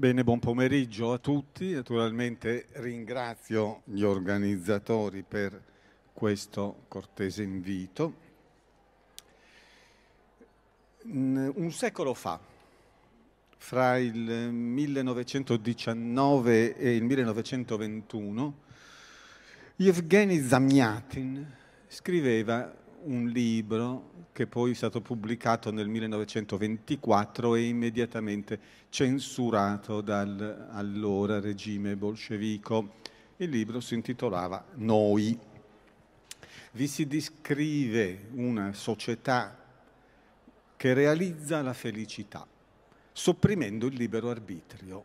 Bene, buon pomeriggio a tutti. Naturalmente ringrazio gli organizzatori per questo cortese invito. Un secolo fa, fra il 1919 e il 1921, Yevgeny Zamiatin scriveva un libro che poi è stato pubblicato nel 1924 e immediatamente censurato dal allora regime bolscevico. Il libro si intitolava Noi. Vi si descrive una società che realizza la felicità, sopprimendo il libero arbitrio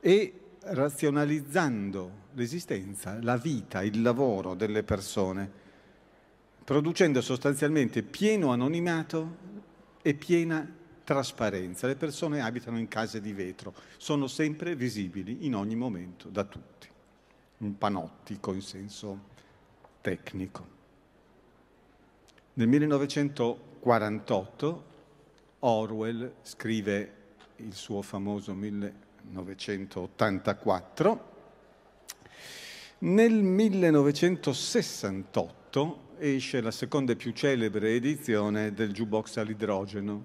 e razionalizzando l'esistenza, la vita, il lavoro delle persone producendo sostanzialmente pieno anonimato e piena trasparenza. Le persone abitano in case di vetro, sono sempre visibili in ogni momento da tutti, un panottico in senso tecnico. Nel 1948 Orwell scrive il suo famoso 1984. Nel 1968 esce la seconda e più celebre edizione del jukebox all'idrogeno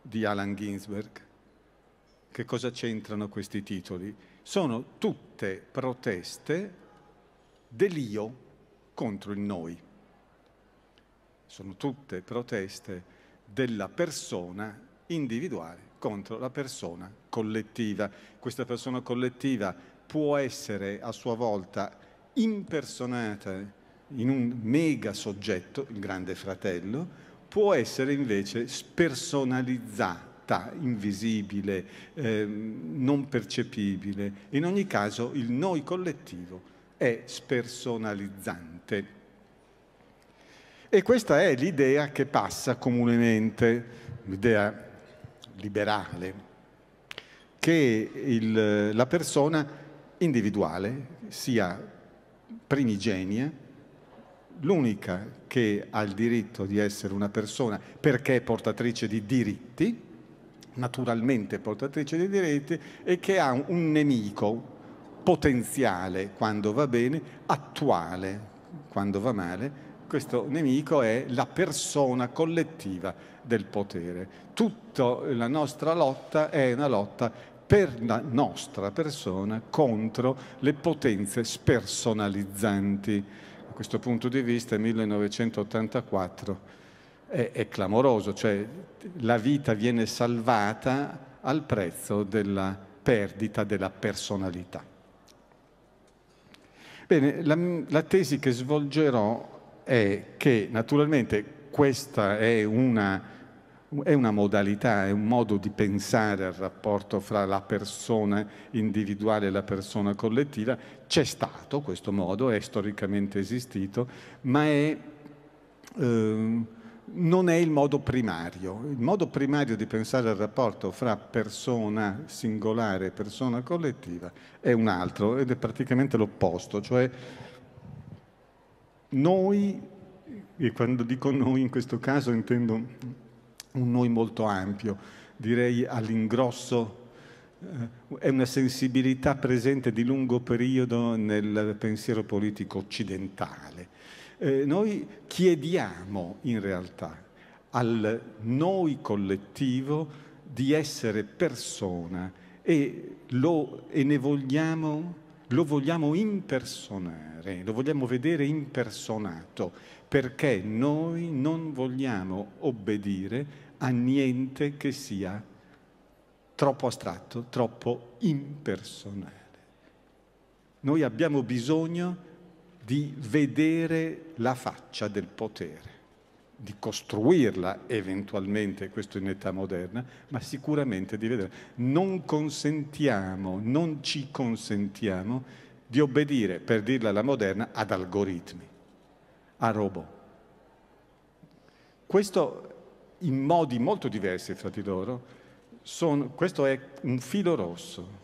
di Alan Ginsberg. Che cosa c'entrano questi titoli? Sono tutte proteste dell'io contro il noi. Sono tutte proteste della persona individuale contro la persona collettiva. Questa persona collettiva può essere a sua volta impersonata in un mega soggetto, il grande fratello, può essere invece spersonalizzata, invisibile, eh, non percepibile. In ogni caso il noi collettivo è spersonalizzante. E questa è l'idea che passa comunemente, l'idea liberale, che il, la persona individuale sia primigenia, l'unica che ha il diritto di essere una persona perché è portatrice di diritti, naturalmente portatrice di diritti, e che ha un nemico potenziale quando va bene, attuale quando va male, questo nemico è la persona collettiva del potere. Tutta la nostra lotta è una lotta per la nostra persona contro le potenze spersonalizzanti questo punto di vista, il 1984 è, è clamoroso, cioè la vita viene salvata al prezzo della perdita della personalità. Bene, la, la tesi che svolgerò è che naturalmente questa è una è una modalità, è un modo di pensare al rapporto fra la persona individuale e la persona collettiva. C'è stato questo modo, è storicamente esistito, ma è, eh, non è il modo primario. Il modo primario di pensare al rapporto fra persona singolare e persona collettiva è un altro ed è praticamente l'opposto, cioè noi, e quando dico noi in questo caso intendo un noi molto ampio, direi all'ingrosso eh, è una sensibilità presente di lungo periodo nel pensiero politico occidentale. Eh, noi chiediamo in realtà al noi collettivo di essere persona e, lo, e ne vogliamo lo vogliamo impersonare, lo vogliamo vedere impersonato, perché noi non vogliamo obbedire a niente che sia troppo astratto, troppo impersonale. Noi abbiamo bisogno di vedere la faccia del potere di costruirla eventualmente, questo in età moderna, ma sicuramente di vederla. Non consentiamo, non ci consentiamo di obbedire, per dirla la moderna, ad algoritmi, a robot. Questo in modi molto diversi fra di loro, sono, questo è un filo rosso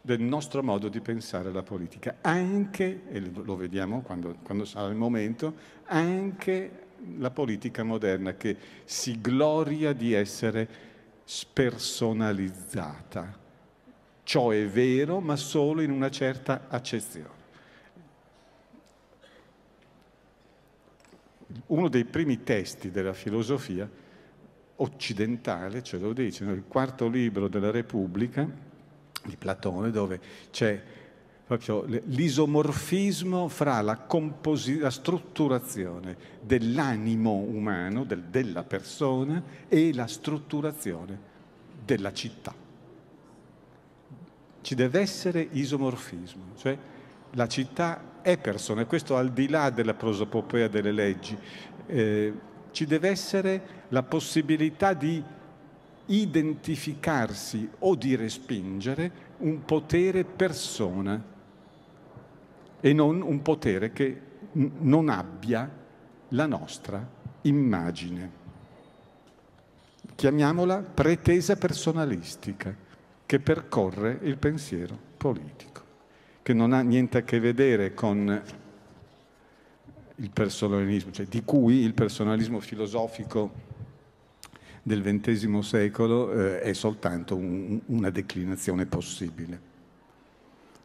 del nostro modo di pensare la politica, anche, e lo vediamo quando, quando sarà il momento, anche la politica moderna che si gloria di essere spersonalizzata. Ciò è vero, ma solo in una certa accezione. Uno dei primi testi della filosofia occidentale ce lo dice, nel quarto libro della Repubblica di Platone, dove c'è proprio l'isomorfismo fra la, composi- la strutturazione dell'animo umano, del, della persona, e la strutturazione della città. Ci deve essere isomorfismo, cioè la città è persona, e questo al di là della prosopopea delle leggi. Eh, ci deve essere la possibilità di identificarsi o di respingere un potere persona e non un potere che non abbia la nostra immagine. Chiamiamola pretesa personalistica che percorre il pensiero politico, che non ha niente a che vedere con il personalismo, cioè di cui il personalismo filosofico del XX secolo eh, è soltanto un, una declinazione possibile.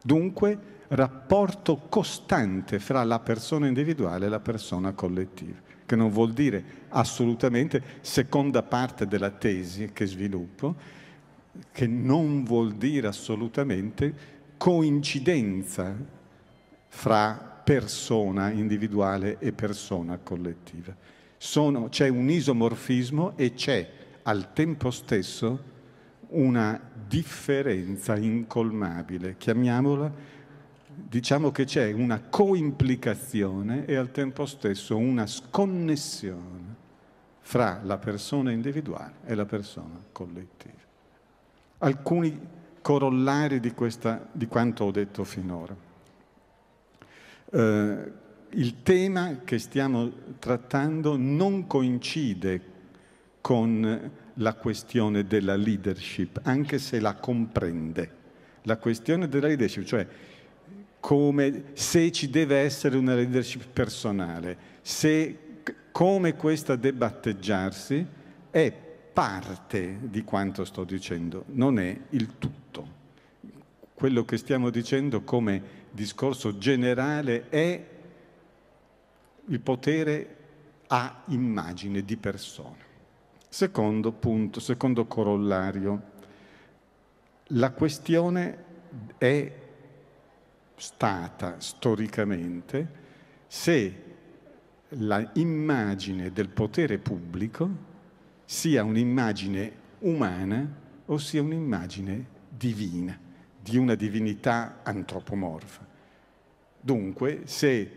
Dunque, rapporto costante fra la persona individuale e la persona collettiva, che non vuol dire assolutamente, seconda parte della tesi che sviluppo, che non vuol dire assolutamente coincidenza fra persona individuale e persona collettiva. Sono, c'è un isomorfismo e c'è al tempo stesso una differenza incolmabile, chiamiamola diciamo che c'è una coimplicazione e al tempo stesso una sconnessione fra la persona individuale e la persona collettiva. Alcuni corollari di, questa, di quanto ho detto finora. Eh, il tema che stiamo trattando non coincide con la questione della leadership, anche se la comprende. La questione della leadership, cioè come se ci deve essere una leadership personale, se come questa debba atteggiarsi è parte di quanto sto dicendo, non è il tutto. Quello che stiamo dicendo come discorso generale è il potere a immagine di persona. Secondo punto, secondo corollario, la questione è stata storicamente se la immagine del potere pubblico sia un'immagine umana o sia un'immagine divina, di una divinità antropomorfa. Dunque, se,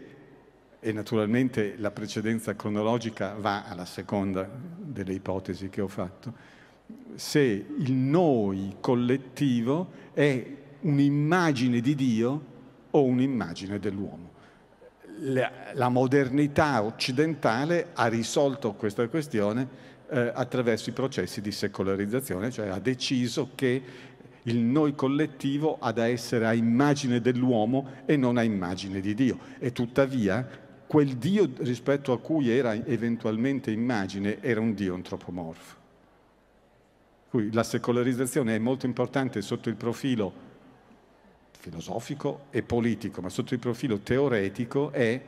e naturalmente la precedenza cronologica va alla seconda delle ipotesi che ho fatto, se il noi collettivo è un'immagine di Dio o un'immagine dell'uomo. La, modernità occidentale ha risolto questa questione eh, attraverso i processi di secolarizzazione, cioè ha deciso che il noi collettivo ha da essere a immagine dell'uomo e non a immagine di Dio. E tuttavia quel Dio rispetto a cui era eventualmente immagine era un Dio antropomorfo. la secolarizzazione è molto importante sotto il profilo filosofico e politico, ma sotto il profilo teoretico è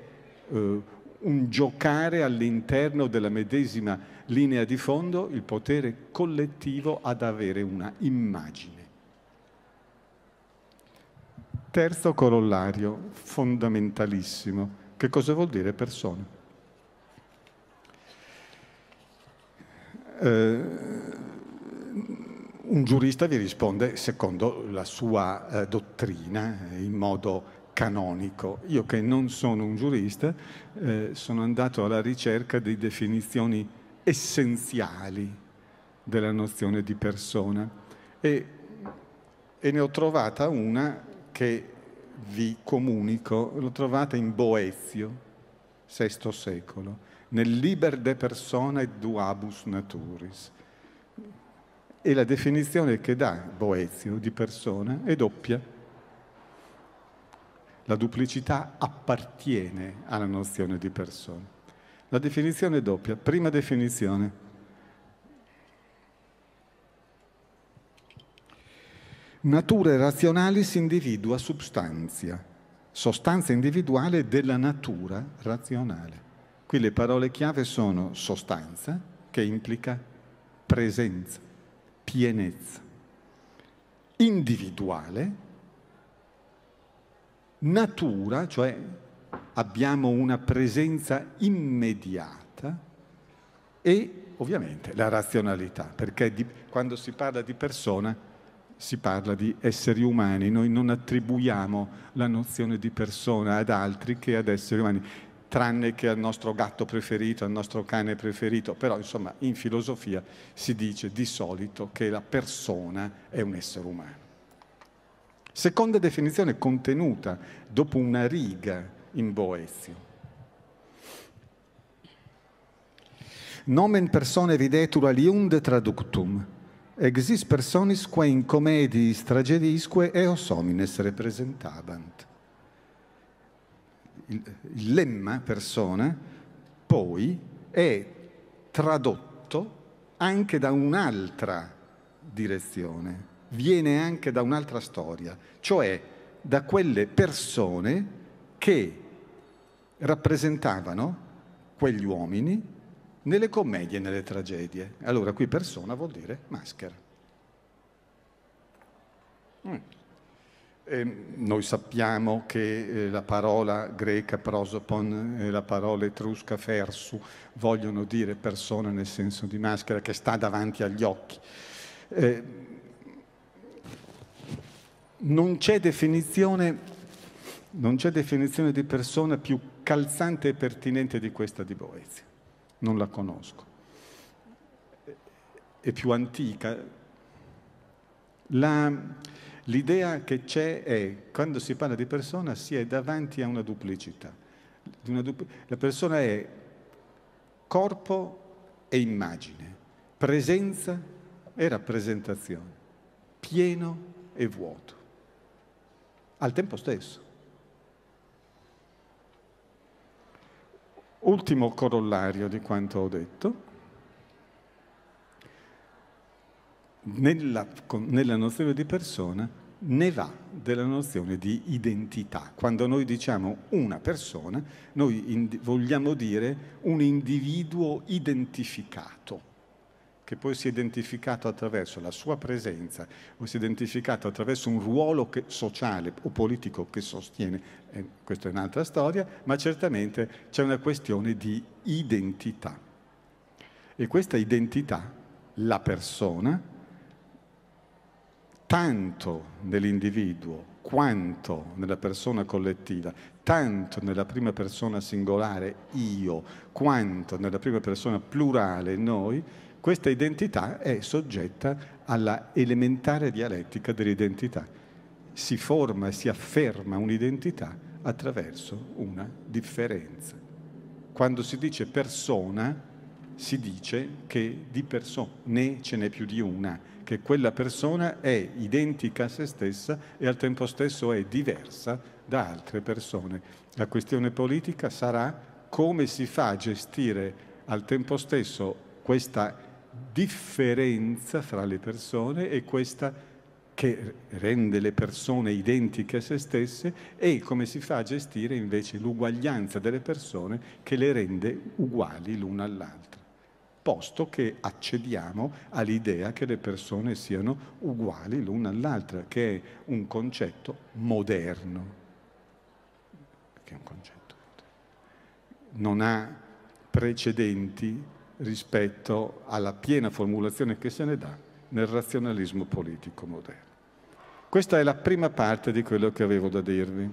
eh, un giocare all'interno della medesima linea di fondo il potere collettivo ad avere una immagine. Terzo corollario, fondamentalissimo. Che cosa vuol dire persona? Eh, un giurista vi risponde secondo la sua eh, dottrina, eh, in modo canonico. Io che non sono un giurista, eh, sono andato alla ricerca di definizioni essenziali della nozione di persona e, e ne ho trovata una che vi comunico, l'ho trovata in Boezio, VI secolo, nel Liber de persona et duabus naturis e la definizione che dà Boezio di persona è doppia. La duplicità appartiene alla nozione di persona. La definizione è doppia. Prima definizione. Nature razionalis individua substanzia, sostanza individuale della natura razionale. Qui le parole chiave sono sostanza, che implica presenza, pienezza individuale, natura, cioè abbiamo una presenza immediata e ovviamente la razionalità, perché di, quando si parla di persona si parla di esseri umani, noi non attribuiamo la nozione di persona ad altri che ad esseri umani tranne che al nostro gatto preferito, al nostro cane preferito, però insomma in filosofia si dice di solito che la persona è un essere umano. Seconda definizione contenuta dopo una riga in Boezio. Nomen persone videtur aliund traductum, exis personis quae in comedis tragedisque eos homines representabant il, il lemma persona, poi è tradotto anche da un'altra direzione, viene anche da un'altra storia, cioè da quelle persone che rappresentavano quegli uomini nelle commedie e nelle tragedie. Allora qui persona vuol dire maschera. Mm. Eh, noi sappiamo che eh, la parola greca prosopon e eh, la parola etrusca fersu vogliono dire persona nel senso di maschera che sta davanti agli occhi. Eh, non, c'è non c'è definizione di persona più calzante e pertinente di questa di Boezia. Non la conosco. È più antica. La, L'idea che c'è è, quando si parla di persona, si è davanti a una duplicità. Una dupl- la persona è corpo e immagine, presenza e rappresentazione, pieno e vuoto, al tempo stesso. Ultimo corollario di quanto ho detto, nella, nella nozione di persona ne va della nozione di identità. Quando noi diciamo una persona, noi vogliamo dire un individuo identificato, che poi si è identificato attraverso la sua presenza o si è identificato attraverso un ruolo che, sociale o politico che sostiene, eh, questa è un'altra storia, ma certamente c'è una questione di identità. E questa identità, la persona, tanto nell'individuo quanto nella persona collettiva, tanto nella prima persona singolare io, quanto nella prima persona plurale noi, questa identità è soggetta alla elementare dialettica dell'identità. Si forma e si afferma un'identità attraverso una differenza. Quando si dice persona, si dice che di persona, né ce n'è più di una, che quella persona è identica a se stessa e al tempo stesso è diversa da altre persone. La questione politica sarà come si fa a gestire al tempo stesso questa differenza fra le persone e questa che rende le persone identiche a se stesse e come si fa a gestire invece l'uguaglianza delle persone che le rende uguali l'una all'altra posto che accediamo all'idea che le persone siano uguali l'una all'altra, che è un concetto moderno. Che è un concetto Non ha precedenti rispetto alla piena formulazione che se ne dà nel razionalismo politico moderno. Questa è la prima parte di quello che avevo da dirvi.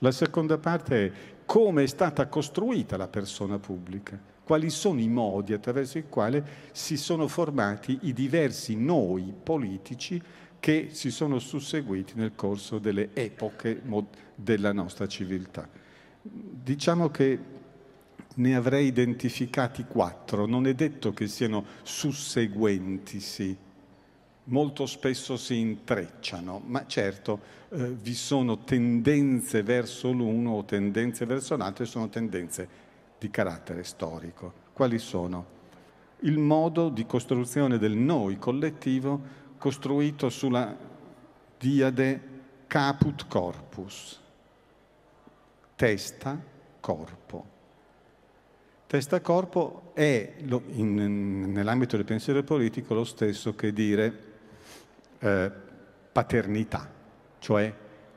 La seconda parte è come è stata costruita la persona pubblica quali sono i modi attraverso i quali si sono formati i diversi noi politici che si sono susseguiti nel corso delle epoche della nostra civiltà. Diciamo che ne avrei identificati quattro, non è detto che siano susseguentisi, molto spesso si intrecciano, ma certo eh, vi sono tendenze verso l'uno o tendenze verso l'altro e sono tendenze di carattere storico. Quali sono? Il modo di costruzione del noi collettivo costruito sulla diade caput corpus, testa, corpo. Testa corpo è, nell'ambito del pensiero politico, lo stesso che dire eh, paternità, cioè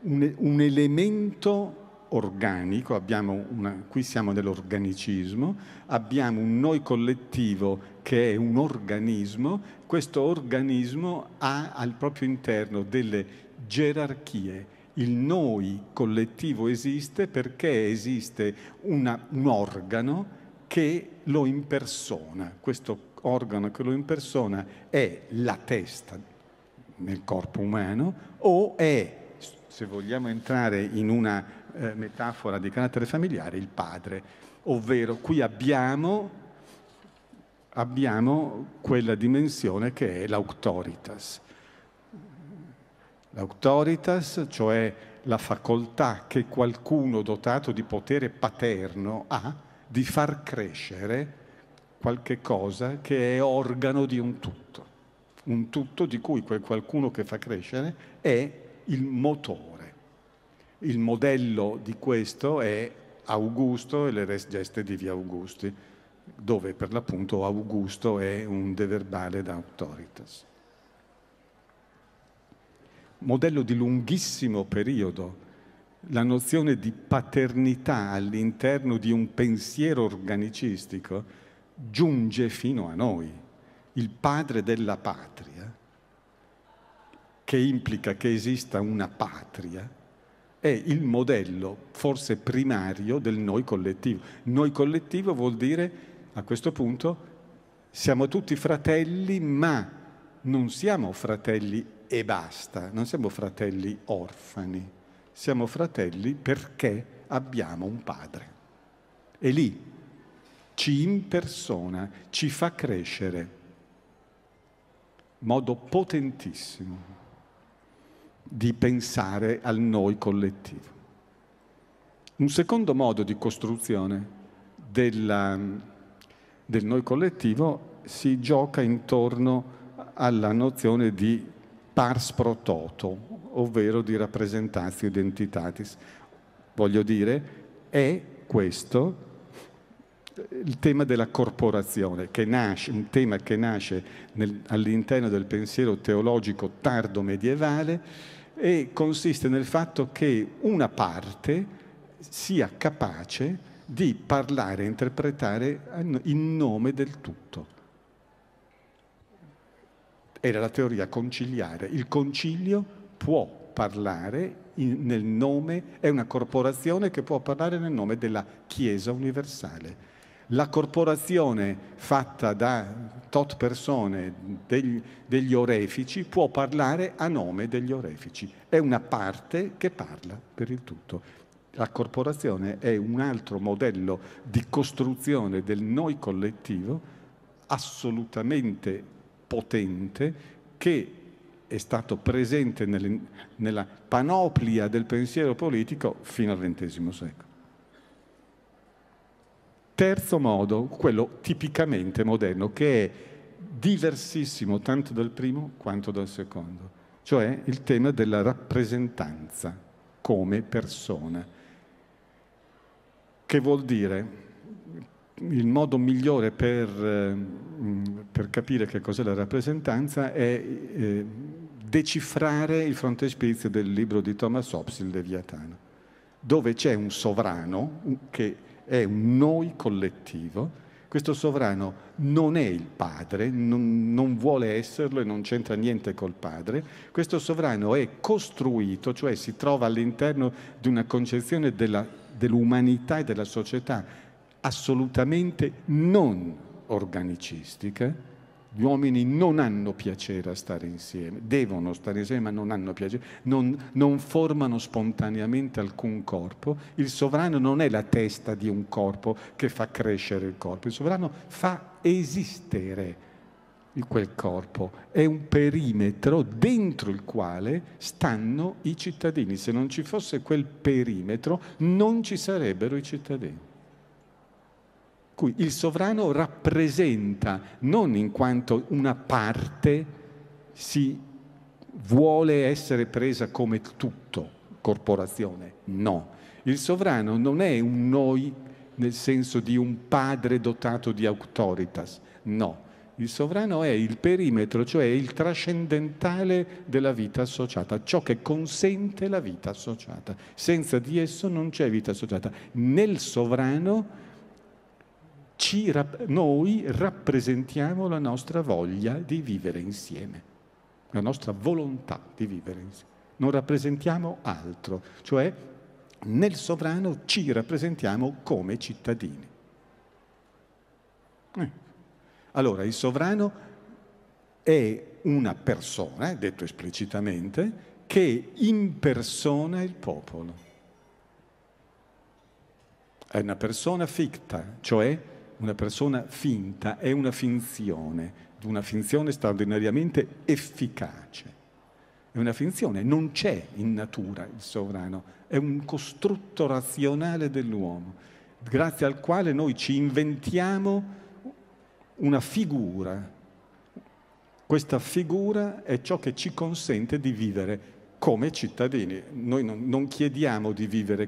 un, un elemento organico, una, qui siamo nell'organicismo, abbiamo un noi collettivo che è un organismo, questo organismo ha al proprio interno delle gerarchie. Il noi collettivo esiste perché esiste una, un organo che lo impersona. Questo organo che lo impersona è la testa nel corpo umano o è, se vogliamo entrare in una eh, metafora di carattere familiare, il padre, ovvero qui abbiamo, abbiamo quella dimensione che è l'autoritas. L'autoritas, cioè la facoltà che qualcuno dotato di potere paterno ha di far crescere qualche cosa che è organo di un tutto, un tutto di cui quel qualcuno che fa crescere è il motore il modello di questo è Augusto e le res geste di via Augusti, dove per l'appunto Augusto è un deverbale da autoritas. Modello di lunghissimo periodo, la nozione di paternità all'interno di un pensiero organicistico giunge fino a noi, il padre della patria, che implica che esista una patria è il modello forse primario del noi collettivo. Noi collettivo vuol dire, a questo punto, siamo tutti fratelli, ma non siamo fratelli e basta, non siamo fratelli orfani, siamo fratelli perché abbiamo un padre. E lì ci impersona, ci fa crescere, in modo potentissimo di pensare al noi collettivo. Un secondo modo di costruzione della, del noi collettivo si gioca intorno alla nozione di pars pro toto, ovvero di rappresentatio identitatis. Voglio dire, è questo il tema della corporazione, che nasce, un tema che nasce nel, all'interno del pensiero teologico tardo medievale e consiste nel fatto che una parte sia capace di parlare e interpretare in nome del tutto. Era la teoria conciliare. Il concilio può parlare in, nel nome, è una corporazione che può parlare nel nome della Chiesa universale la corporazione fatta da tot persone degli, degli orefici può parlare a nome degli orefici. È una parte che parla per il tutto. La corporazione è un altro modello di costruzione del noi collettivo assolutamente potente che è stato presente nelle, nella panoplia del pensiero politico fino al XX secolo. Terzo modo, quello tipicamente moderno, che è diversissimo tanto dal primo quanto dal secondo, cioè il tema della rappresentanza come persona, che vuol dire il modo migliore per, eh, per capire che cos'è la rappresentanza è eh, decifrare il frontespizio del libro di Thomas Hobbes, il Leviatano, dove c'è un sovrano che è un noi collettivo. Questo sovrano non è il padre, non, non vuole esserlo e non c'entra niente col padre. Questo sovrano è costruito, cioè si trova all'interno di una concezione della, dell'umanità e della società assolutamente non organicistica, gli uomini non hanno piacere a stare insieme, devono stare insieme ma non hanno piacere, non, non formano spontaneamente alcun corpo. Il sovrano non è la testa di un corpo che fa crescere il corpo, il sovrano fa esistere quel corpo, è un perimetro dentro il quale stanno i cittadini. Se non ci fosse quel perimetro non ci sarebbero i cittadini cui il sovrano rappresenta, non in quanto una parte si vuole essere presa come tutto, corporazione, no. Il sovrano non è un noi nel senso di un padre dotato di autoritas, no. Il sovrano è il perimetro, cioè il trascendentale della vita associata, ciò che consente la vita associata. Senza di esso non c'è vita associata. Nel sovrano ci, noi rappresentiamo la nostra voglia di vivere insieme, la nostra volontà di vivere insieme. Non rappresentiamo altro, cioè nel sovrano ci rappresentiamo come cittadini. Eh. Allora, il sovrano è una persona, eh, detto esplicitamente, che impersona il popolo. È una persona ficta, cioè una persona finta è una finzione, una finzione straordinariamente efficace. È una finzione, non c'è in natura il sovrano, è un costrutto razionale dell'uomo, grazie al quale noi ci inventiamo una figura. Questa figura è ciò che ci consente di vivere come cittadini. Noi non, non chiediamo di vivere,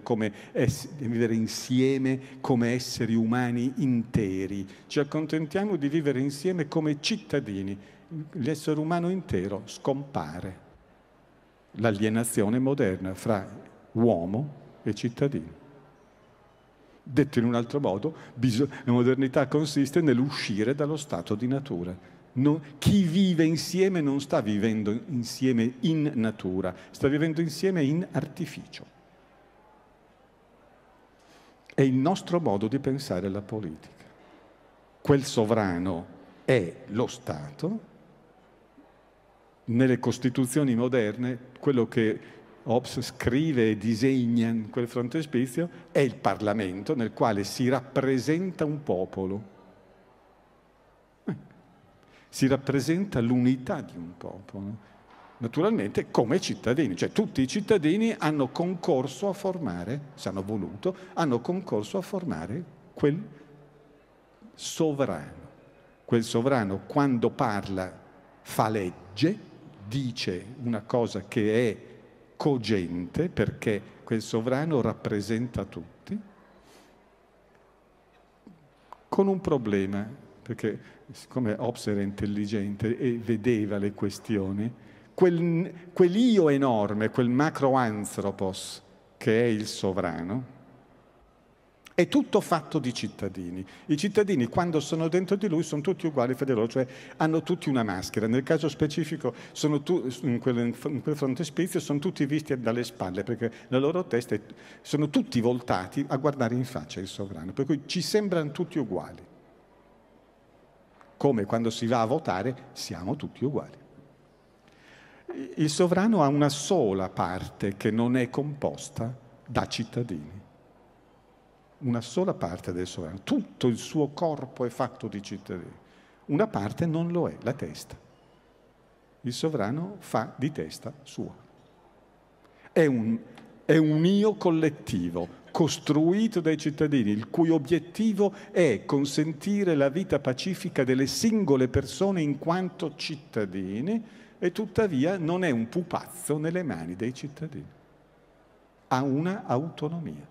ess- di vivere insieme come esseri umani interi, ci accontentiamo di vivere insieme come cittadini. L'essere umano intero scompare. L'alienazione moderna fra uomo e cittadino. Detto in un altro modo, bis- la modernità consiste nell'uscire dallo stato di natura non, chi vive insieme non sta vivendo insieme in natura, sta vivendo insieme in artificio. È il nostro modo di pensare alla politica. Quel sovrano è lo Stato. Nelle costituzioni moderne, quello che Hobbes scrive e disegna in quel frontespizio è il Parlamento nel quale si rappresenta un popolo si rappresenta l'unità di un popolo. Naturalmente come cittadini, cioè tutti i cittadini hanno concorso a formare, se hanno voluto, hanno concorso a formare quel sovrano. Quel sovrano quando parla fa legge, dice una cosa che è cogente perché quel sovrano rappresenta tutti, con un problema perché siccome Hobbes era intelligente e vedeva le questioni, quel, quell'io enorme, quel macroanthropos che è il sovrano, è tutto fatto di cittadini. I cittadini, quando sono dentro di lui, sono tutti uguali fra cioè hanno tutti una maschera. Nel caso specifico, tu, in, quel, in, quel, frontespizio, sono tutti visti dalle spalle, perché la loro testa è, sono tutti voltati a guardare in faccia il sovrano. Per cui ci sembrano tutti uguali come quando si va a votare siamo tutti uguali. Il sovrano ha una sola parte che non è composta da cittadini. Una sola parte del sovrano. Tutto il suo corpo è fatto di cittadini. Una parte non lo è, la testa. Il sovrano fa di testa sua. È un, è un io collettivo, costruito dai cittadini, il cui obiettivo è consentire la vita pacifica delle singole persone in quanto cittadini e tuttavia non è un pupazzo nelle mani dei cittadini. Ha una autonomia,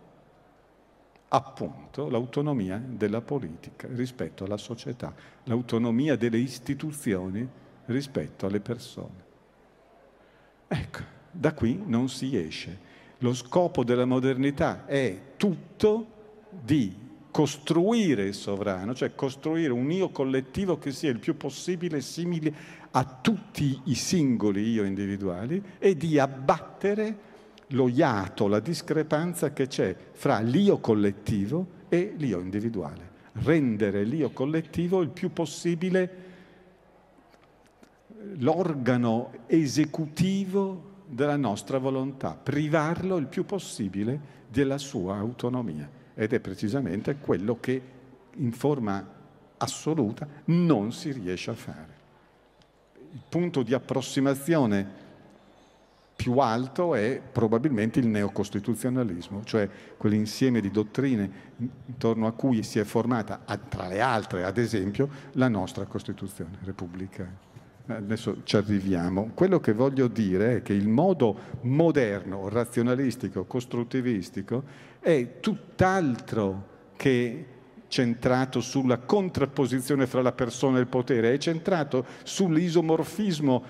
appunto l'autonomia della politica rispetto alla società, l'autonomia delle istituzioni rispetto alle persone. Ecco, da qui non si esce. Lo scopo della modernità è tutto di costruire il sovrano, cioè costruire un io collettivo che sia il più possibile simile a tutti i singoli io individuali e di abbattere lo iato, la discrepanza che c'è fra l'io collettivo e l'io individuale. Rendere l'io collettivo il più possibile l'organo esecutivo della nostra volontà, privarlo il più possibile della sua autonomia. Ed è precisamente quello che in forma assoluta non si riesce a fare. Il punto di approssimazione più alto è probabilmente il neocostituzionalismo, cioè quell'insieme di dottrine intorno a cui si è formata, tra le altre ad esempio, la nostra Costituzione repubblicana. Eh, adesso ci arriviamo, quello che voglio dire è che il modo moderno, razionalistico, costruttivistico è tutt'altro che centrato sulla contrapposizione fra la persona e il potere, è centrato sull'isomorfismo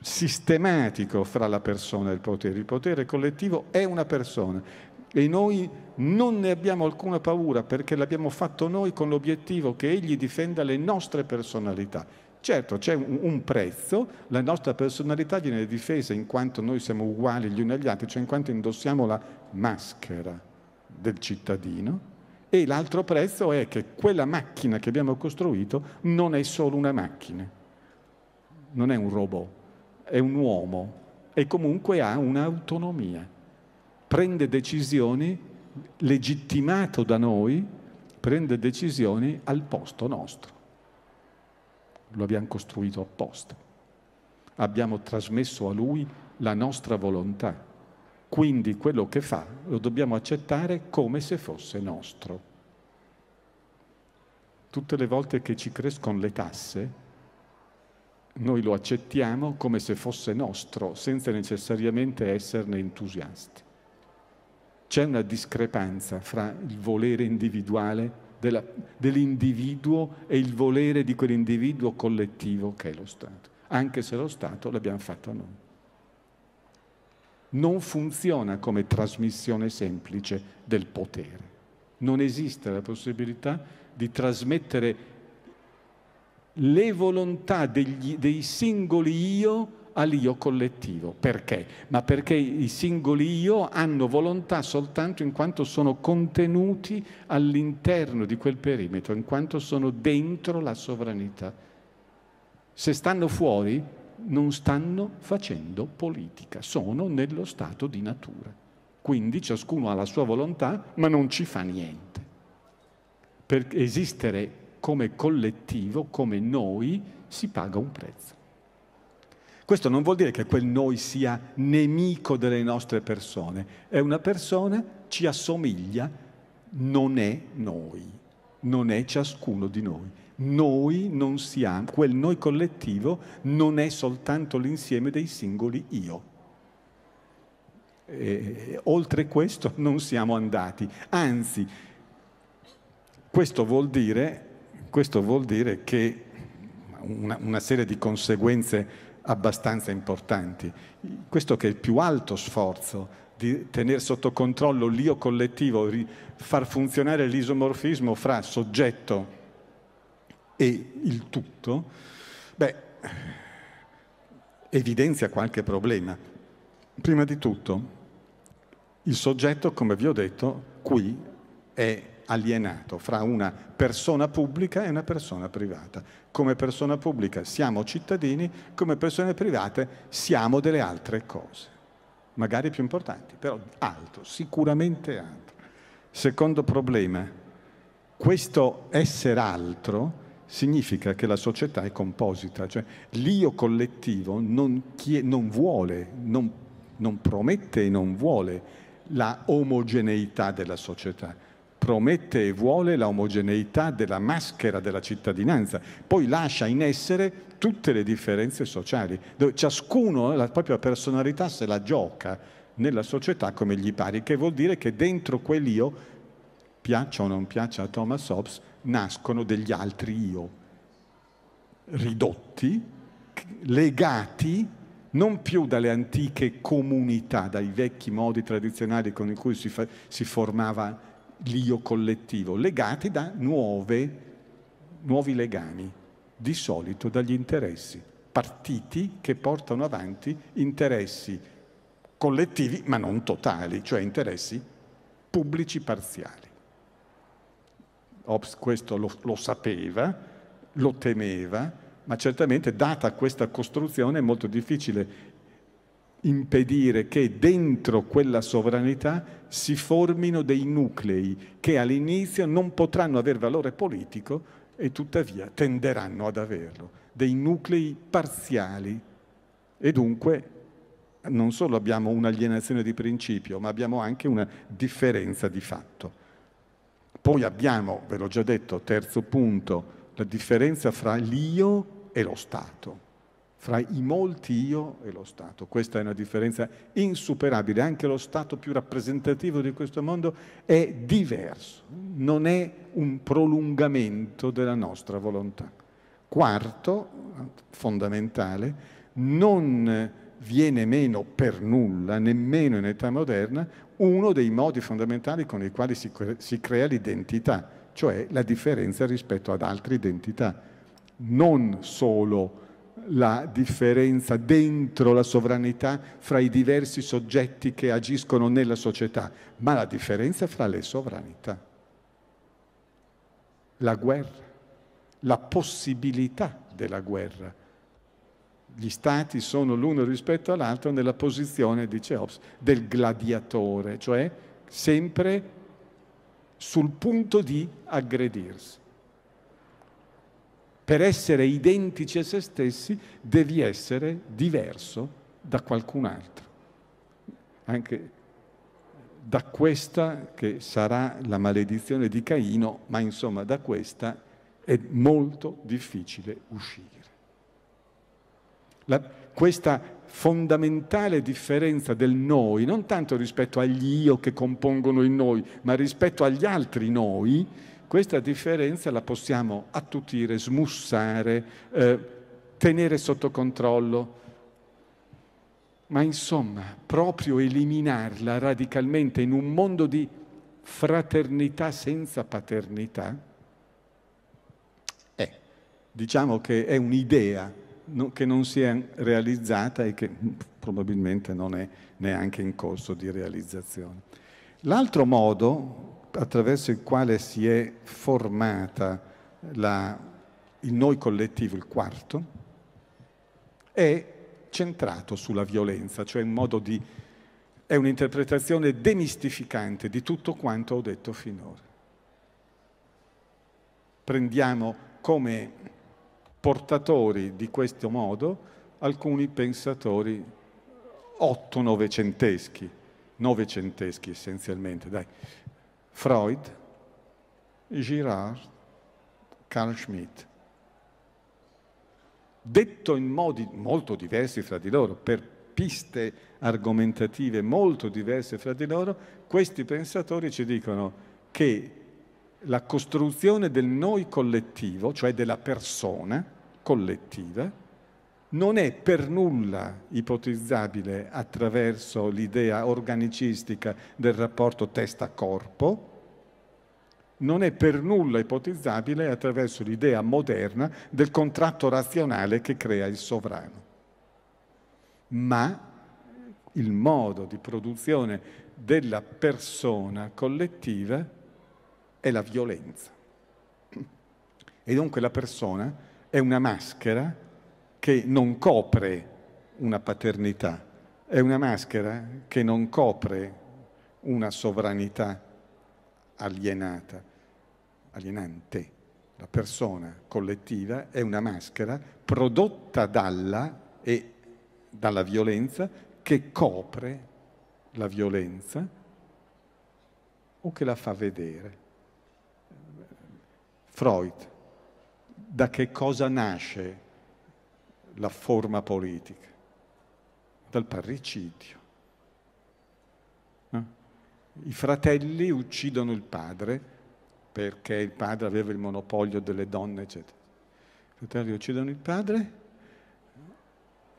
sistematico fra la persona e il potere. Il potere collettivo è una persona e noi non ne abbiamo alcuna paura perché l'abbiamo fatto noi con l'obiettivo che egli difenda le nostre personalità Certo, c'è un, prezzo, la nostra personalità viene difesa in quanto noi siamo uguali gli uni agli altri, cioè in quanto indossiamo la maschera del cittadino e l'altro prezzo è che quella macchina che abbiamo costruito non è solo una macchina, non è un robot, è un uomo e comunque ha un'autonomia, prende decisioni legittimato da noi, prende decisioni al posto nostro lo abbiamo costruito apposta. Abbiamo trasmesso a lui la nostra volontà. Quindi quello che fa lo dobbiamo accettare come se fosse nostro. Tutte le volte che ci crescono le tasse, noi lo accettiamo come se fosse nostro, senza necessariamente esserne entusiasti. C'è una discrepanza fra il volere individuale e della, dell'individuo e il volere di quell'individuo collettivo che è lo Stato, anche se lo Stato l'abbiamo fatto noi. Non funziona come trasmissione semplice del potere. Non esiste la possibilità di trasmettere le volontà degli, dei singoli io all'io collettivo. Perché? Ma perché i singoli io hanno volontà soltanto in quanto sono contenuti all'interno di quel perimetro, in quanto sono dentro la sovranità. Se stanno fuori non stanno facendo politica, sono nello stato di natura. Quindi ciascuno ha la sua volontà, ma non ci fa niente. Per esistere come collettivo, come noi, si paga un prezzo. Questo non vuol dire che quel noi sia nemico delle nostre persone, è una persona, ci assomiglia, non è noi, non è ciascuno di noi. Noi non siamo, quel noi collettivo non è soltanto l'insieme dei singoli io. E, oltre questo non siamo andati, anzi questo vuol dire, questo vuol dire che una, una serie di conseguenze abbastanza importanti. Questo che è il più alto sforzo di tenere sotto controllo l'io collettivo, far funzionare l'isomorfismo fra soggetto e il tutto, beh, evidenzia qualche problema. Prima di tutto, il soggetto, come vi ho detto, qui è alienato fra una persona pubblica e una persona privata. Come persona pubblica siamo cittadini, come persone private siamo delle altre cose, magari più importanti, però altro, sicuramente altro. Secondo problema, questo essere altro significa che la società è composita, cioè l'io collettivo non, chie- non vuole, non, non promette e non vuole la omogeneità della società promette e vuole la omogeneità della maschera della cittadinanza, poi lascia in essere tutte le differenze sociali, dove ciascuno la propria personalità se la gioca nella società come gli pare, che vuol dire che dentro quell'io, piaccia o non piaccia a Thomas Hobbes, nascono degli altri io, ridotti, legati non più dalle antiche comunità, dai vecchi modi tradizionali con cui si, fa, si formava l'io collettivo, legati da nuove, nuovi legami, di solito dagli interessi, partiti che portano avanti interessi collettivi ma non totali, cioè interessi pubblici parziali. Hobbes questo lo, lo sapeva, lo temeva, ma certamente data questa costruzione è molto difficile impedire che dentro quella sovranità si formino dei nuclei che all'inizio non potranno avere valore politico e tuttavia tenderanno ad averlo, dei nuclei parziali. E dunque non solo abbiamo un'alienazione di principio, ma abbiamo anche una differenza di fatto. Poi abbiamo, ve l'ho già detto, terzo punto, la differenza fra l'io e lo Stato fra i molti io e lo Stato. Questa è una differenza insuperabile. Anche lo Stato più rappresentativo di questo mondo è diverso, non è un prolungamento della nostra volontà. Quarto, fondamentale, non viene meno per nulla, nemmeno in età moderna, uno dei modi fondamentali con i quali si, cre si crea l'identità, cioè la differenza rispetto ad altre identità. Non solo la differenza dentro la sovranità fra i diversi soggetti che agiscono nella società, ma la differenza fra le sovranità. La guerra, la possibilità della guerra. Gli stati sono l'uno rispetto all'altro nella posizione, dice Hobbes, del gladiatore, cioè sempre sul punto di aggredirsi per essere identici a se stessi devi essere diverso da qualcun altro. Anche da questa che sarà la maledizione di Caino, ma insomma da questa è molto difficile uscire. La, questa fondamentale differenza del noi, non tanto rispetto agli io che compongono il noi, ma rispetto agli altri noi, questa differenza la possiamo attutire, smussare, eh, tenere sotto controllo, ma insomma, proprio eliminarla radicalmente in un mondo di fraternità senza paternità, eh, diciamo che è un'idea che non si è realizzata e che probabilmente non è neanche in corso di realizzazione. L'altro modo attraverso il quale si è formata la, il noi collettivo, il quarto, è centrato sulla violenza, cioè un modo di, è un'interpretazione demistificante di tutto quanto ho detto finora. Prendiamo come portatori di questo modo alcuni pensatori otto-novecenteschi, novecenteschi essenzialmente, dai, Freud, Girard, Carl Schmitt. Detto in modi molto diversi fra di loro, per piste argomentative molto diverse fra di loro, questi pensatori ci dicono che la costruzione del noi collettivo, cioè della persona collettiva, non è per nulla ipotizzabile attraverso l'idea organicistica del rapporto testa-corpo, non è per nulla ipotizzabile attraverso l'idea moderna del contratto razionale che crea il sovrano. Ma il modo di produzione della persona collettiva è la violenza. E dunque la persona è una maschera che non copre una paternità, è una maschera che non copre una sovranità alienata alienante. La persona collettiva è una maschera prodotta dalla e dalla violenza che copre la violenza o che la fa vedere. Freud, da che cosa nasce la forma politica? Dal parricidio. No? Eh? I fratelli uccidono il padre perché il padre aveva il monopolio delle donne, eccetera. I fratelli uccidono il padre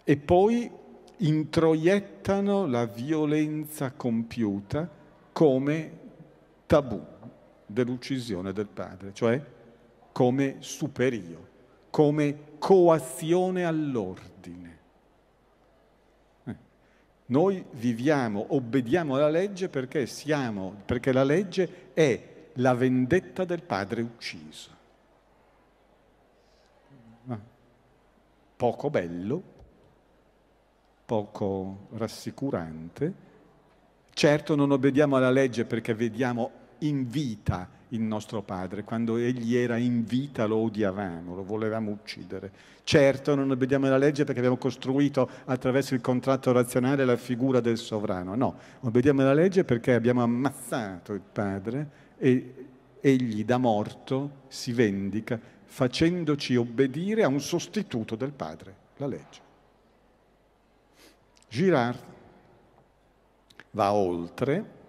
e poi introiettano la violenza compiuta come tabù dell'uccisione del padre, cioè come superio, come coazione all'ordine. Eh. Noi viviamo, obbediamo alla legge perché siamo, perché la legge è la vendetta del padre ucciso. Ah. Poco bello, poco rassicurante. Certo non obbediamo alla legge perché vediamo in vita il nostro padre, quando egli era in vita lo odiavamo, lo volevamo uccidere. Certo non obbediamo alla legge perché abbiamo costruito attraverso il contratto razionale la figura del sovrano, no, obbediamo alla legge perché abbiamo ammazzato il padre e egli da morto si vendica facendoci obbedire a un sostituto del Padre, la legge. Girard va oltre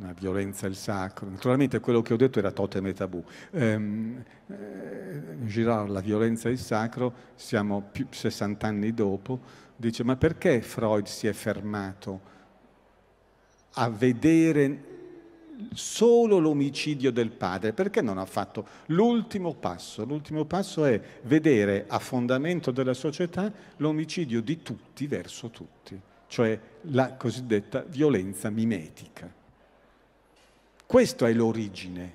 la violenza il sacro. Naturalmente quello che ho detto era totem e tabù. Ehm, eh, Girard, la violenza e il sacro, siamo più 60 anni dopo, dice ma perché Freud si è fermato a vedere solo l'omicidio del padre, perché non ha fatto l'ultimo passo? L'ultimo passo è vedere a fondamento della società l'omicidio di tutti verso tutti, cioè la cosiddetta violenza mimetica. Questo è l'origine,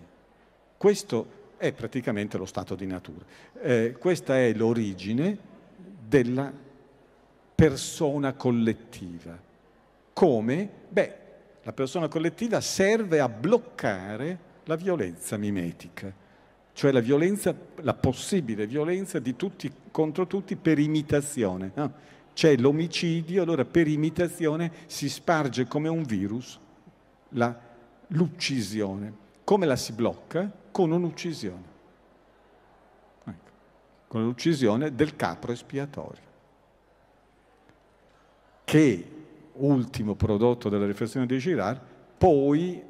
questo è praticamente lo stato di natura, eh, questa è l'origine della persona collettiva. Come? Beh, la persona collettiva serve a bloccare la violenza mimetica, cioè la, violenza, la possibile violenza di tutti contro tutti per imitazione. No? C'è l'omicidio, allora per imitazione si sparge come un virus la, l'uccisione. Come la si blocca? Con un'uccisione. Ecco. Con l'uccisione del capro espiatorio. Che ultimo prodotto della riflessione di Girard, poi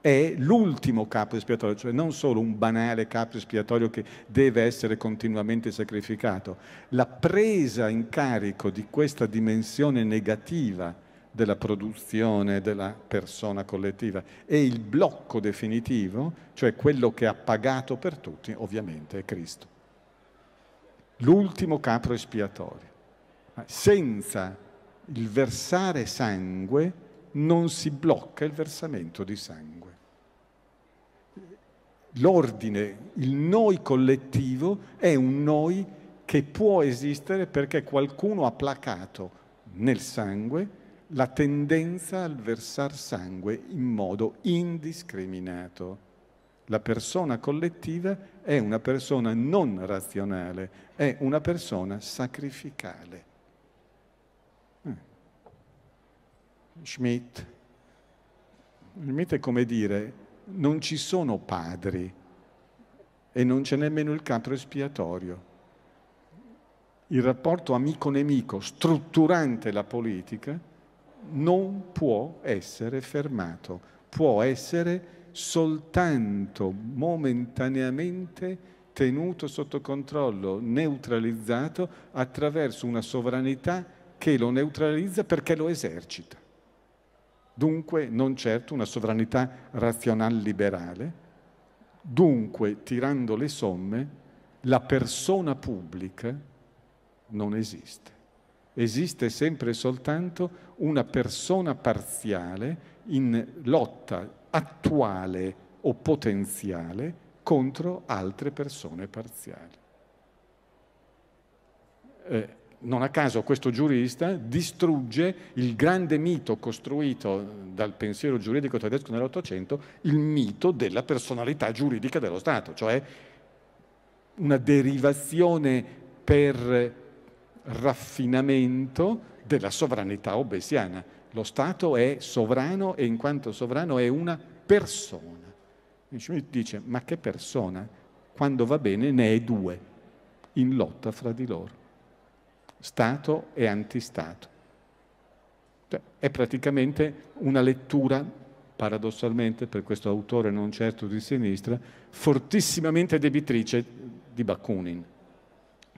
è l'ultimo capo espiatorio, cioè non solo un banale capo espiatorio che deve essere continuamente sacrificato. La presa in carico di questa dimensione negativa della produzione della persona collettiva e il blocco definitivo, cioè quello che ha pagato per tutti, ovviamente è Cristo. L'ultimo capo espiatorio. Senza il versare sangue non si blocca il versamento di sangue. L'ordine, il noi collettivo è un noi che può esistere perché qualcuno ha placato nel sangue la tendenza al versar sangue in modo indiscriminato. La persona collettiva è una persona non razionale, è una persona sacrificale. Schmidt. Il è come dire, non ci sono padri e non c'è nemmeno il capro espiatorio. Il rapporto amico-nemico strutturante la politica non può essere fermato, può essere soltanto momentaneamente tenuto sotto controllo, neutralizzato attraverso una sovranità che lo neutralizza perché lo esercita dunque non certo una sovranità razionale liberale, dunque tirando le somme la persona pubblica non esiste. Esiste sempre e soltanto una persona parziale in lotta attuale o potenziale contro altre persone parziali. Eh, non a caso questo giurista distrugge il grande mito costruito dal pensiero giuridico tedesco nell'Ottocento, il mito della personalità giuridica dello Stato, cioè una derivazione per raffinamento della sovranità obesiana. Lo Stato è sovrano e in quanto sovrano è una persona. Schmitt dice, ma che persona? Quando va bene ne è due, in lotta fra di loro. Stato e antistato. Cioè, è praticamente una lettura, paradossalmente, per questo autore non certo di sinistra, fortissimamente debitrice di Bakunin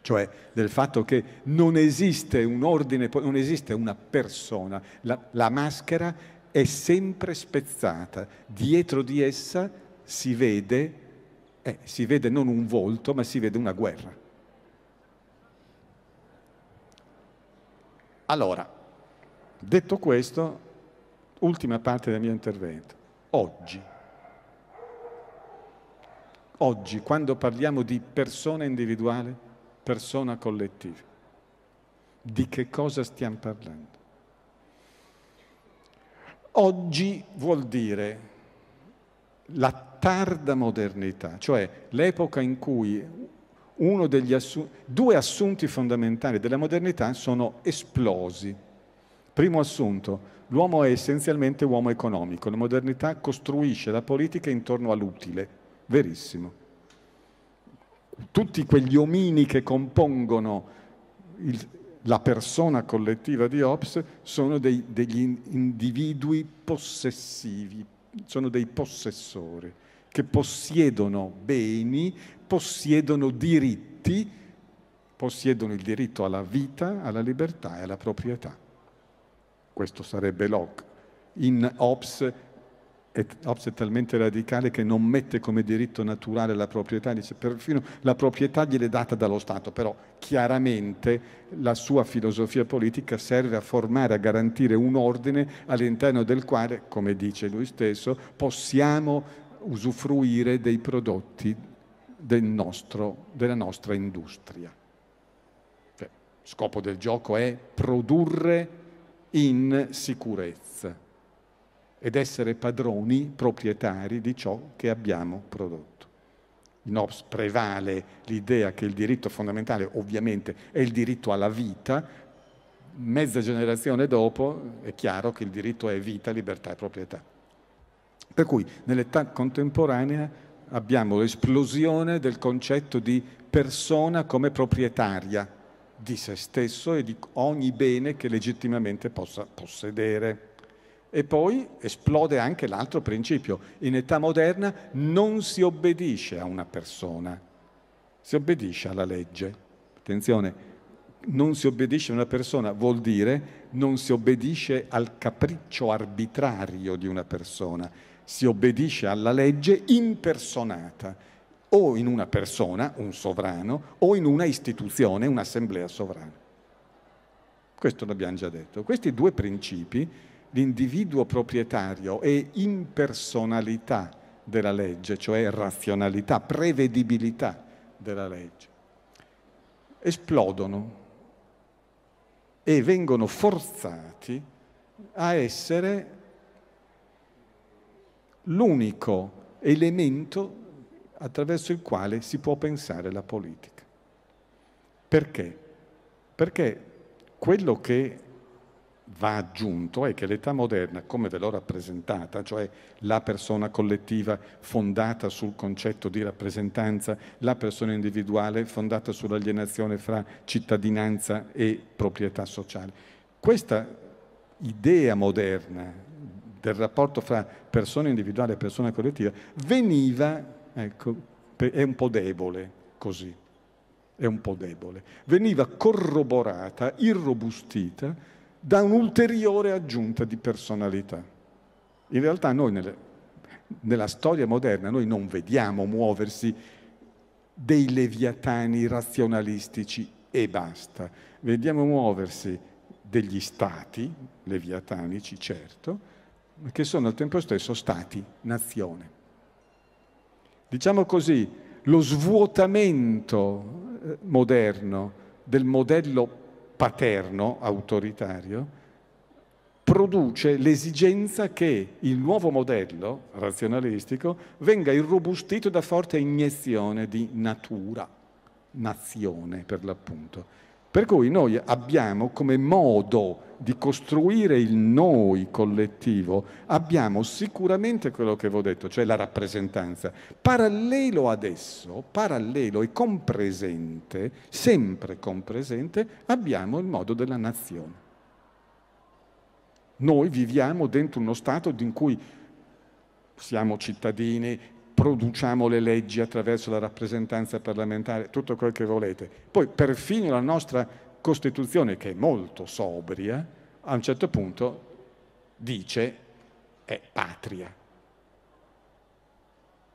cioè del fatto che non esiste un ordine, non esiste una persona, la, la, maschera è sempre spezzata, dietro di essa si vede, eh, si vede non un volto, ma si vede una guerra. Allora, detto questo, ultima parte del mio intervento. Oggi, oggi quando parliamo di persona individuale, persona collettiva, di che cosa stiamo parlando? Oggi vuol dire la tarda modernità, cioè l'epoca in cui assu- due assunti fondamentali della modernità sono esplosi. Primo assunto, l'uomo è essenzialmente uomo economico, la modernità costruisce la politica intorno all'utile, verissimo. Tutti quegli omini che compongono il, la persona collettiva di Hobbes sono dei, degli individui possessivi, sono dei possessori che possiedono beni possiedono diritti, possiedono il diritto alla vita, alla libertà e alla proprietà. Questo sarebbe Locke. In Hobbes, Hobbes è talmente radicale che non mette come diritto naturale la proprietà, dice perfino la proprietà gliel'è data dallo Stato, però chiaramente la sua filosofia politica serve a formare, a garantire un ordine all'interno del quale, come dice lui stesso, possiamo usufruire dei prodotti del nostro, della nostra industria. Cioè, scopo del gioco è produrre in sicurezza ed essere padroni, proprietari di ciò che abbiamo prodotto. In Ops prevale l'idea che il diritto fondamentale ovviamente è il diritto alla vita, mezza generazione dopo è chiaro che il diritto è vita, libertà e proprietà. Per cui nell'età contemporanea abbiamo l'esplosione del concetto di persona come proprietaria di se stesso e di ogni bene che legittimamente possa possedere. E poi esplode anche l'altro principio. In età moderna non si obbedisce a una persona, si obbedisce alla legge. Attenzione, non si obbedisce a una persona vuol dire non si obbedisce al capriccio arbitrario di una persona si obbedisce alla legge impersonata o in una persona, un sovrano, o in una istituzione, un'assemblea sovrana. Questo l'abbiamo già detto. Questi due principi, l'individuo proprietario e impersonalità della legge, cioè razionalità, prevedibilità della legge, esplodono e vengono forzati a essere l'unico elemento attraverso il quale si può pensare la politica. Perché? Perché quello che va aggiunto è che l'età moderna, come ve l'ho rappresentata, cioè la persona collettiva fondata sul concetto di rappresentanza, la persona individuale fondata sull'alienazione fra cittadinanza e proprietà sociale, questa idea moderna del rapporto fra persona individuale e persona collettiva, veniva, ecco, è un po' debole così, è un po' debole, veniva corroborata, irrobustita da un'ulteriore aggiunta di personalità. In realtà noi nelle, nella storia moderna noi non vediamo muoversi dei leviatani razionalistici e basta, vediamo muoversi degli stati leviatanici, certo, che sono al tempo stesso stati nazione. Diciamo così, lo svuotamento eh, moderno del modello paterno autoritario produce l'esigenza che il nuovo modello razionalistico venga irrobustito da forte iniezione di natura, nazione per l'appunto per cui noi abbiamo come modo di costruire il noi collettivo, abbiamo sicuramente quello che vi ho detto, cioè la rappresentanza. Parallelo adesso, parallelo e compresente, sempre compresente, abbiamo il modo della nazione. Noi viviamo dentro uno Stato in cui siamo cittadini, produciamo le leggi attraverso la rappresentanza parlamentare, tutto quel che volete. Poi perfino la nostra Costituzione, che è molto sobria, a un certo punto dice è patria.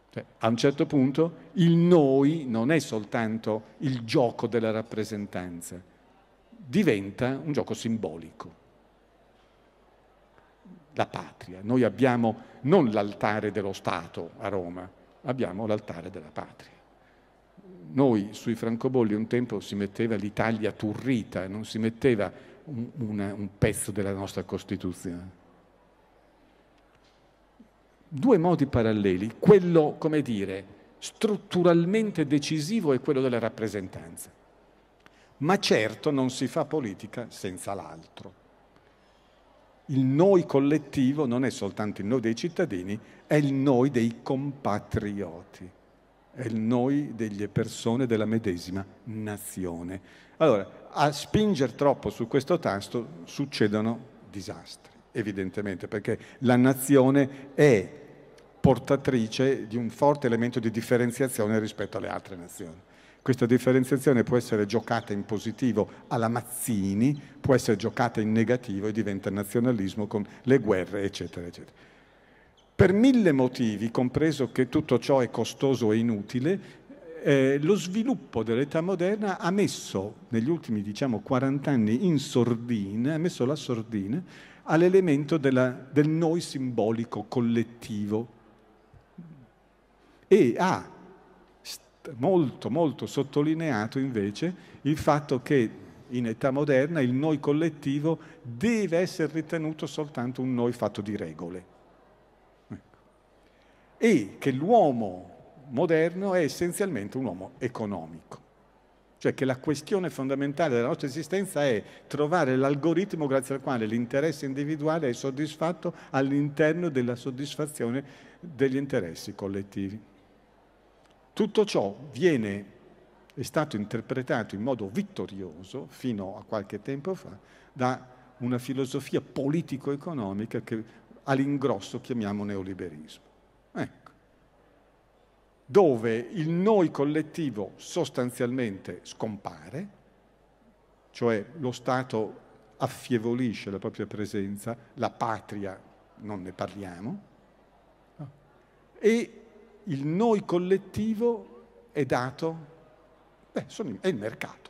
Cioè, a un certo punto il noi non è soltanto il gioco della rappresentanza, diventa un gioco simbolico la patria. Noi abbiamo non l'altare dello Stato a Roma, abbiamo l'altare della patria. Noi sui francobolli un tempo si metteva l'Italia turrita, non si metteva un, una, un pezzo della nostra Costituzione. Due modi paralleli, quello, come dire, strutturalmente decisivo è quello della rappresentanza. Ma certo non si fa politica senza l'altro. Il noi collettivo non è soltanto il noi dei cittadini, è il noi dei compatrioti, è il noi delle persone della medesima nazione. Allora, a spingere troppo su questo tasto succedono disastri, evidentemente, perché la nazione è portatrice di un forte elemento di differenziazione rispetto alle altre nazioni. Questa differenziazione può essere giocata in positivo alla Mazzini, può essere giocata in negativo e diventa nazionalismo con le guerre, eccetera, eccetera. Per mille motivi, compreso che tutto ciò è costoso e inutile, eh, lo sviluppo dell'età moderna ha messo negli ultimi diciamo, 40 anni in sordina, ha messo la sordina all'elemento della, del noi simbolico collettivo e ha molto, molto sottolineato invece il fatto che in età moderna il noi collettivo deve essere ritenuto soltanto un noi fatto di regole. Ecco. E che l'uomo moderno è essenzialmente un uomo economico. Cioè che la questione fondamentale della nostra esistenza è trovare l'algoritmo grazie al quale l'interesse individuale è soddisfatto all'interno della soddisfazione degli interessi collettivi. Tutto ciò viene, è stato interpretato in modo vittorioso fino a qualche tempo fa da una filosofia politico-economica che all'ingrosso chiamiamo neoliberismo. Ecco. Dove il noi collettivo sostanzialmente scompare, cioè lo Stato affievolisce la propria presenza, la patria non ne parliamo, e il noi collettivo è dato, beh, sono, è il mercato.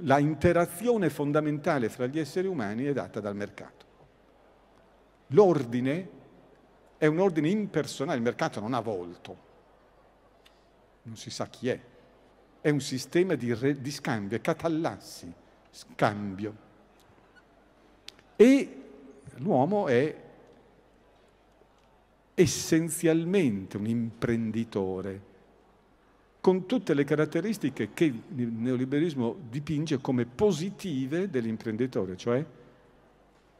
La interazione fondamentale fra gli esseri umani è data dal mercato. L'ordine è un ordine impersonale, il mercato non ha volto, non si sa chi è, è un sistema di, re, di scambio, è catallassi, scambio. E l'uomo è essenzialmente un imprenditore, con tutte le caratteristiche che il neoliberismo dipinge come positive dell'imprenditore, cioè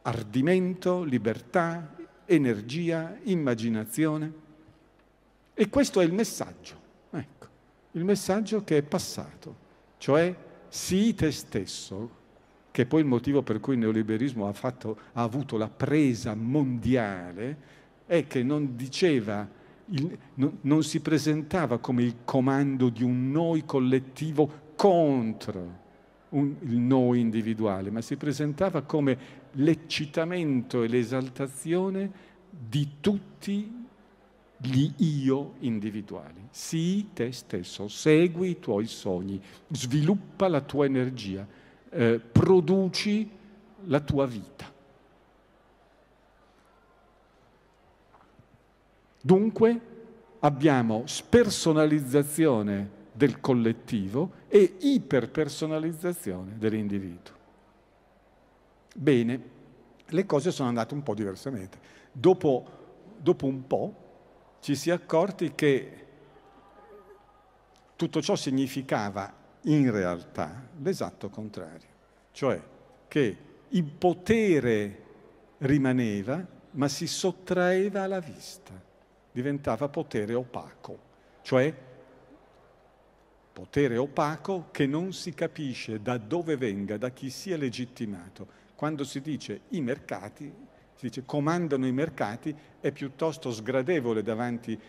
ardimento, libertà, energia, immaginazione. E questo è il messaggio, ecco, il messaggio che è passato, cioè sii te stesso, che è poi il motivo per cui il neoliberismo ha, fatto, ha avuto la presa mondiale è che non diceva, il, no, non si presentava come il comando di un noi collettivo contro un, il noi individuale, ma si presentava come l'eccitamento e l'esaltazione di tutti gli io individuali. Sii te stesso, segui i tuoi sogni, sviluppa la tua energia, eh, produci la tua vita. Dunque abbiamo spersonalizzazione del collettivo e iperpersonalizzazione dell'individuo. Bene, le cose sono andate un po' diversamente. Dopo, dopo un po' ci si è accorti che tutto ciò significava in realtà l'esatto contrario, cioè che il potere rimaneva ma si sottraeva alla vista diventava potere opaco, cioè potere opaco che non si capisce da dove venga, da chi sia legittimato. Quando si dice i mercati, si dice comandano i mercati, è piuttosto sgradevole davanti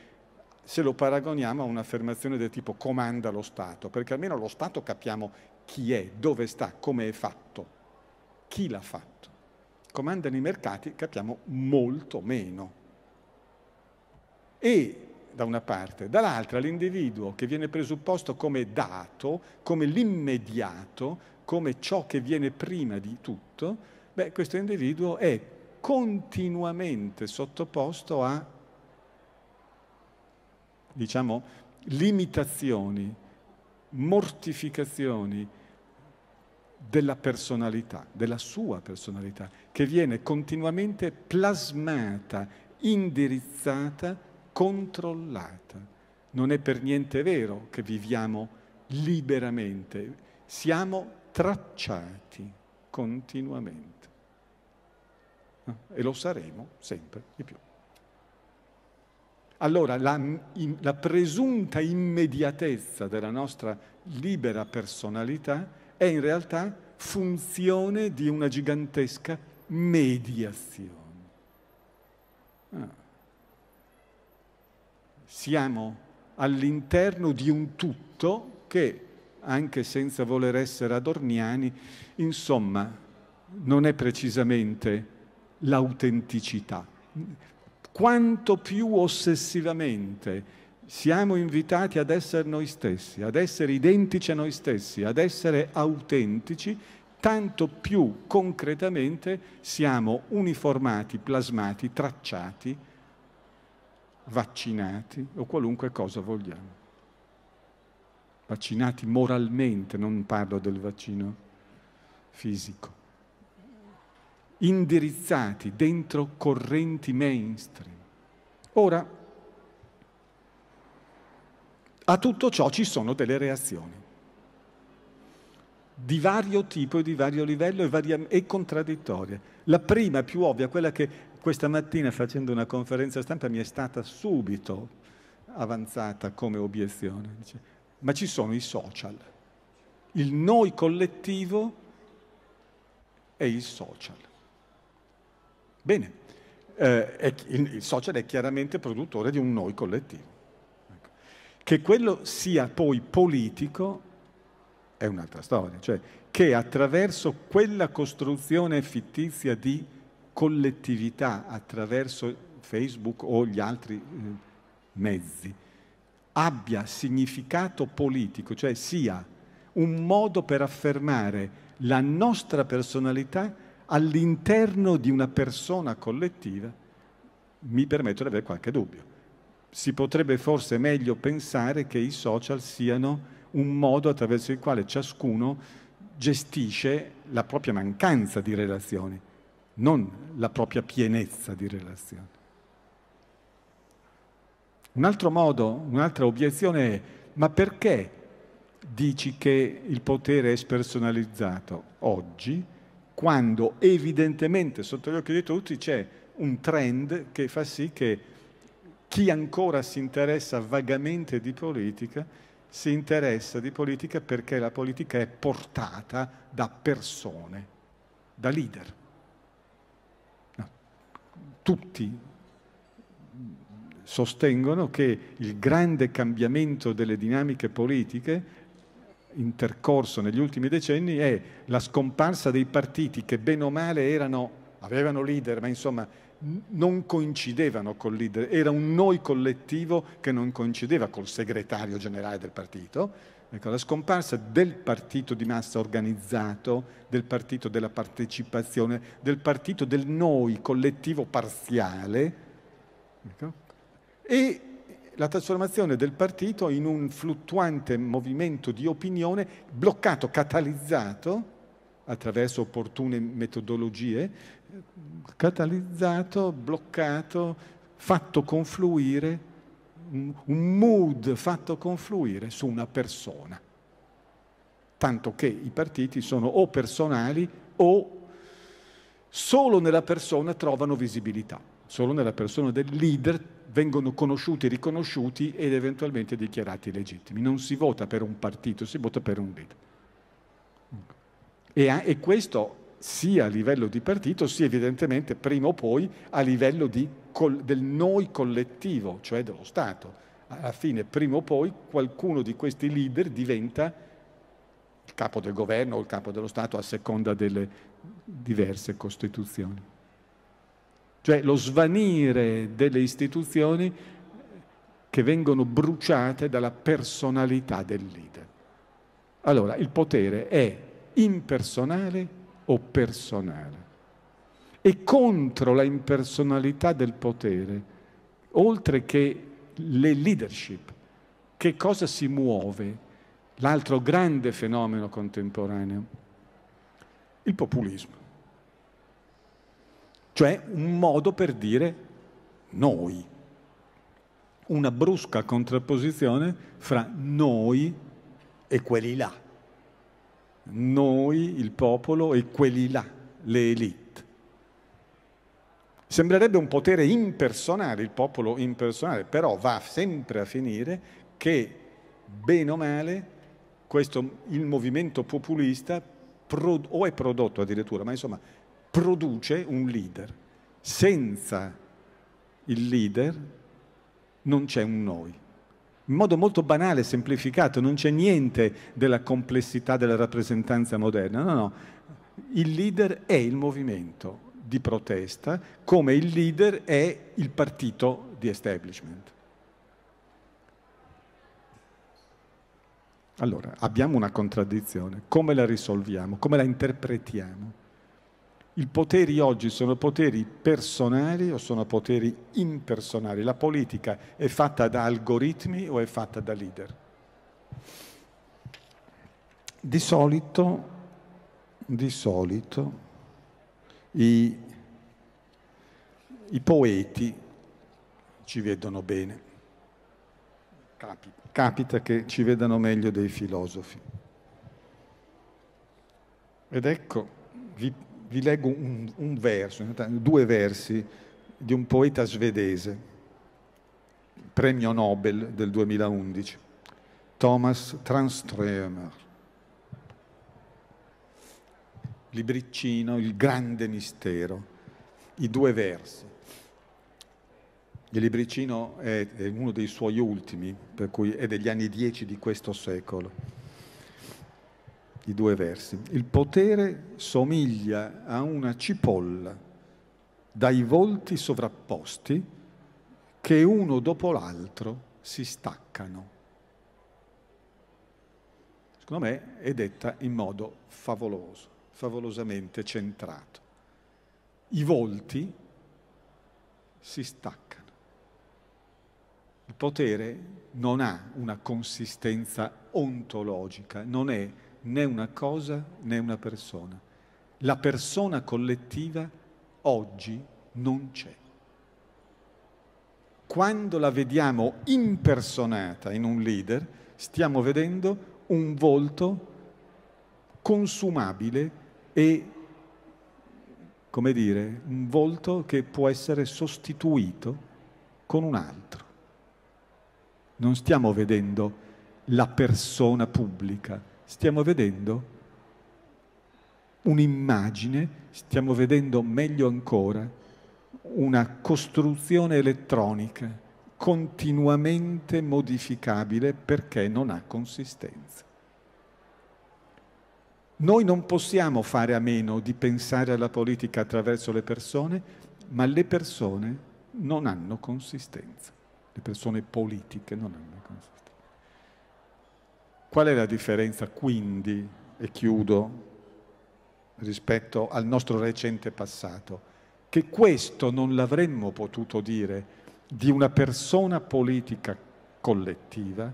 se lo paragoniamo a un'affermazione del tipo comanda lo Stato, perché almeno lo Stato capiamo chi è, dove sta, come è fatto, chi l'ha fatto. Comandano i mercati capiamo molto meno e da una parte, dall'altra l'individuo che viene presupposto come dato, come l'immediato, come ciò che viene prima di tutto, beh, questo individuo è continuamente sottoposto a, diciamo, limitazioni, mortificazioni della personalità, della sua personalità, che viene continuamente plasmata, indirizzata controllata. Non è per niente vero che viviamo liberamente, siamo tracciati continuamente ah, e lo saremo sempre di più. Allora la, la, presunta immediatezza della nostra libera personalità è in realtà funzione di una gigantesca mediazione. Ah siamo all'interno di un tutto che, anche senza voler essere adorniani, insomma, non è precisamente l'autenticità. Quanto più ossessivamente siamo invitati ad essere noi stessi, ad essere identici a noi stessi, ad essere autentici, tanto più concretamente siamo uniformati, plasmati, tracciati vaccinati o qualunque cosa vogliamo. Vaccinati moralmente, non parlo del vaccino fisico. Indirizzati dentro correnti mainstream. Ora, a tutto ciò ci sono delle reazioni di vario tipo e di vario livello e, varia- e contraddittorie. La prima, più ovvia, quella che questa mattina facendo una conferenza stampa mi è stata subito avanzata come obiezione. Dice, ma ci sono i social. Il noi collettivo è il social. Bene, eh, il social è chiaramente produttore di un noi collettivo. Ecco. Che quello sia poi politico è un'altra storia, cioè che attraverso quella costruzione fittizia di collettività attraverso Facebook o gli altri eh, mezzi abbia significato politico, cioè sia un modo per affermare la nostra personalità all'interno di una persona collettiva, mi permetto di avere qualche dubbio. Si potrebbe forse meglio pensare che i social siano un modo attraverso il quale ciascuno gestisce la propria mancanza di relazioni non la propria pienezza di relazione. Un altro modo, un'altra obiezione è, ma perché dici che il potere è spersonalizzato oggi, quando evidentemente sotto gli occhi di tutti c'è un trend che fa sì che chi ancora si interessa vagamente di politica si interessa di politica perché la politica è portata da persone, da leader tutti sostengono che il grande cambiamento delle dinamiche politiche intercorso negli ultimi decenni è la scomparsa dei partiti che bene o male erano, avevano leader, ma insomma non coincidevano col leader, era un noi collettivo che non coincideva col segretario generale del partito, Ecco, la scomparsa del partito di massa organizzato, del partito della partecipazione, del partito del noi collettivo parziale ecco, e la trasformazione del partito in un fluttuante movimento di opinione bloccato, catalizzato attraverso opportune metodologie, catalizzato, bloccato, fatto confluire un mood fatto confluire su una persona. Tanto che i partiti sono o personali o solo nella persona trovano visibilità, solo nella persona del leader vengono conosciuti, riconosciuti ed eventualmente dichiarati legittimi. Non si vota per un partito, si vota per un leader. E, e questo sia a livello di partito, sia evidentemente prima o poi a livello di del noi collettivo, cioè dello Stato. Alla fine, prima o poi, qualcuno di questi leader diventa il capo del governo o il capo dello Stato a seconda delle diverse costituzioni. Cioè lo svanire delle istituzioni che vengono bruciate dalla personalità del leader. Allora, il potere è impersonale o personale? e contro la impersonalità del potere, oltre che le leadership. Che cosa si muove? L'altro grande fenomeno contemporaneo, il populismo. Cioè un modo per dire noi. Una brusca contrapposizione fra noi e quelli là. Noi, il popolo, e quelli là, le elite Sembrerebbe un potere impersonale, il popolo impersonale, però va sempre a finire che, bene o male, questo, il movimento populista pro, o è prodotto addirittura, ma insomma produce un leader. Senza il leader non c'è un noi. In modo molto banale, semplificato, non c'è niente della complessità della rappresentanza moderna, no, no. Il leader è il movimento, di protesta come il leader è il partito di establishment. Allora, abbiamo una contraddizione, come la risolviamo, come la interpretiamo? I poteri oggi sono poteri personali o sono poteri impersonali? La politica è fatta da algoritmi o è fatta da leader? Di solito, di solito i, i poeti ci vedono bene. Capita. Capita che ci vedano meglio dei filosofi. Ed ecco, vi, vi leggo un, un verso, due versi di un poeta svedese, premio Nobel del 2011, Thomas Tranströmer libriccino, il grande mistero, i due versi. Il libriccino è, è uno dei suoi ultimi, per cui è degli anni dieci di questo secolo. I due versi. Il potere somiglia a una cipolla dai volti sovrapposti che uno dopo l'altro si staccano. Secondo me è detta in modo favoloso favolosamente centrato. I volti si staccano. Il potere non ha una consistenza ontologica, non è né una cosa né una persona. La persona collettiva oggi non c'è. Quando la vediamo impersonata in un leader, stiamo vedendo un volto consumabile e, come dire, un volto che può essere sostituito con un altro. Non stiamo vedendo la persona pubblica, stiamo vedendo un'immagine, stiamo vedendo meglio ancora una costruzione elettronica continuamente modificabile perché non ha consistenza. Noi non possiamo fare a meno di pensare alla politica attraverso le persone, ma le persone non hanno consistenza. Le persone politiche non hanno consistenza. Qual è la differenza quindi, e chiudo, rispetto al nostro recente passato? Che questo non l'avremmo potuto dire di una persona politica collettiva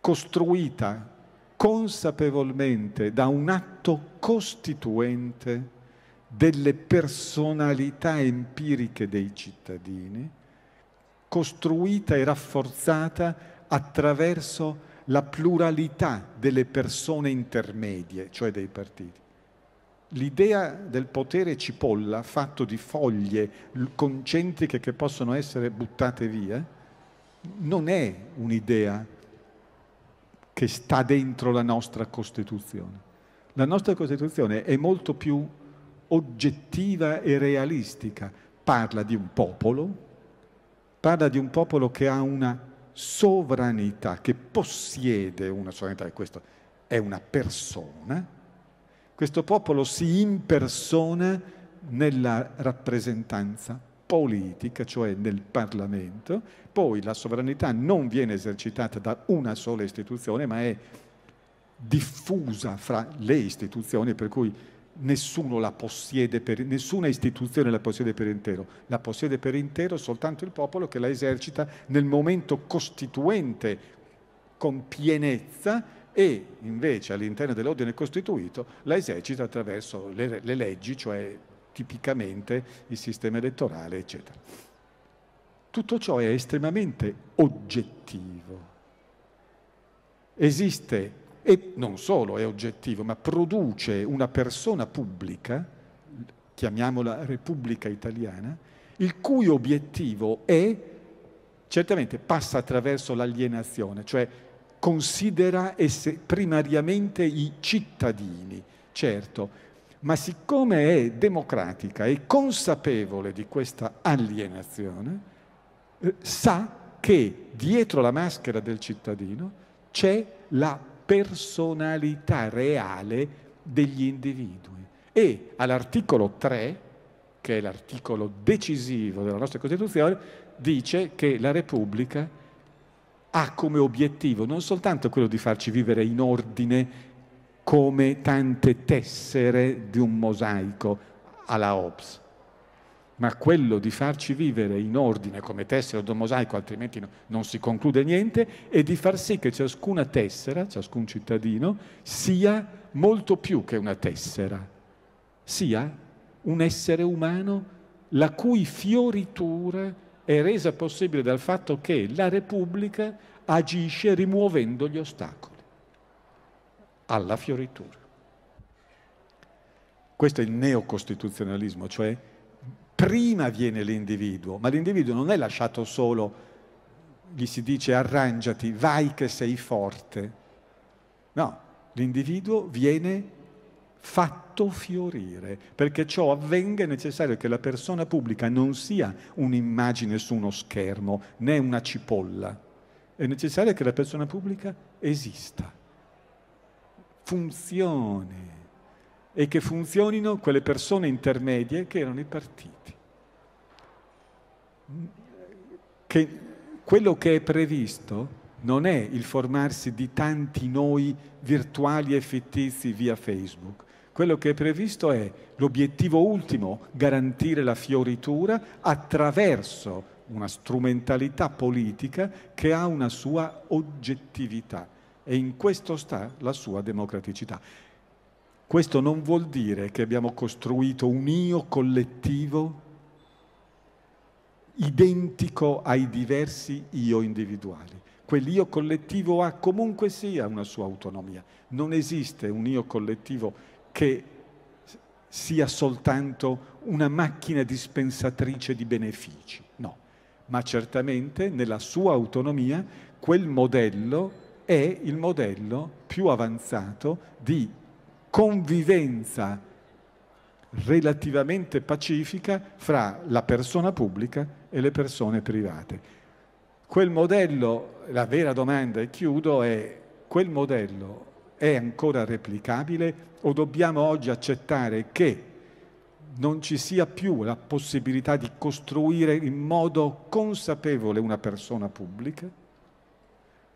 costruita consapevolmente da un atto costituente delle personalità empiriche dei cittadini, costruita e rafforzata attraverso la pluralità delle persone intermedie, cioè dei partiti. L'idea del potere cipolla, fatto di foglie concentriche che possono essere buttate via, non è un'idea che sta dentro la nostra Costituzione. La nostra Costituzione è molto più oggettiva e realistica, parla di un popolo, parla di un popolo che ha una sovranità, che possiede una sovranità, e questo è una persona, questo popolo si impersona nella rappresentanza politica, cioè nel Parlamento, poi la sovranità non viene esercitata da una sola istituzione, ma è diffusa fra le istituzioni, per cui nessuno la possiede per, nessuna istituzione la possiede per intero, la possiede per intero soltanto il popolo che la esercita nel momento costituente con pienezza e invece all'interno dell'ordine costituito la esercita attraverso le, le leggi, cioè tipicamente il sistema elettorale, eccetera. Tutto ciò è estremamente oggettivo. Esiste, e non solo è oggettivo, ma produce una persona pubblica, chiamiamola Repubblica Italiana, il cui obiettivo è, certamente passa attraverso l'alienazione, cioè considera primariamente i cittadini, certo, ma siccome è democratica e consapevole di questa alienazione, eh, sa che dietro la maschera del cittadino c'è la personalità reale degli individui. E all'articolo 3, che è l'articolo decisivo della nostra Costituzione, dice che la Repubblica ha come obiettivo non soltanto quello di farci vivere in ordine come tante tessere di un mosaico alla Hobbes. Ma quello di farci vivere in ordine come tessere di un mosaico, altrimenti no, non si conclude niente, e di far sì che ciascuna tessera, ciascun cittadino, sia molto più che una tessera, sia un essere umano la cui fioritura è resa possibile dal fatto che la Repubblica agisce rimuovendo gli ostacoli alla fioritura. Questo è il neocostituzionalismo, cioè prima viene l'individuo, ma l'individuo non è lasciato solo, gli si dice arrangiati, vai che sei forte. No, l'individuo viene fatto fiorire, perché ciò avvenga è necessario che la persona pubblica non sia un'immagine su uno schermo, né una cipolla, è necessario che la persona pubblica esista funzioni e che funzionino quelle persone intermedie che erano i partiti. Che quello che è previsto non è il formarsi di tanti noi virtuali e fittizi via Facebook. Quello che è previsto è l'obiettivo ultimo, garantire la fioritura attraverso una strumentalità politica che ha una sua oggettività e in questo sta la sua democraticità. Questo non vuol dire che abbiamo costruito un io collettivo identico ai diversi io individuali. Quell'io collettivo ha comunque sia una sua autonomia. Non esiste un io collettivo che sia soltanto una macchina dispensatrice di benefici. No, ma certamente nella sua autonomia quel modello è il modello più avanzato di convivenza relativamente pacifica fra la persona pubblica e le persone private. Quel modello, la vera domanda e chiudo è, quel modello è ancora replicabile o dobbiamo oggi accettare che non ci sia più la possibilità di costruire in modo consapevole una persona pubblica?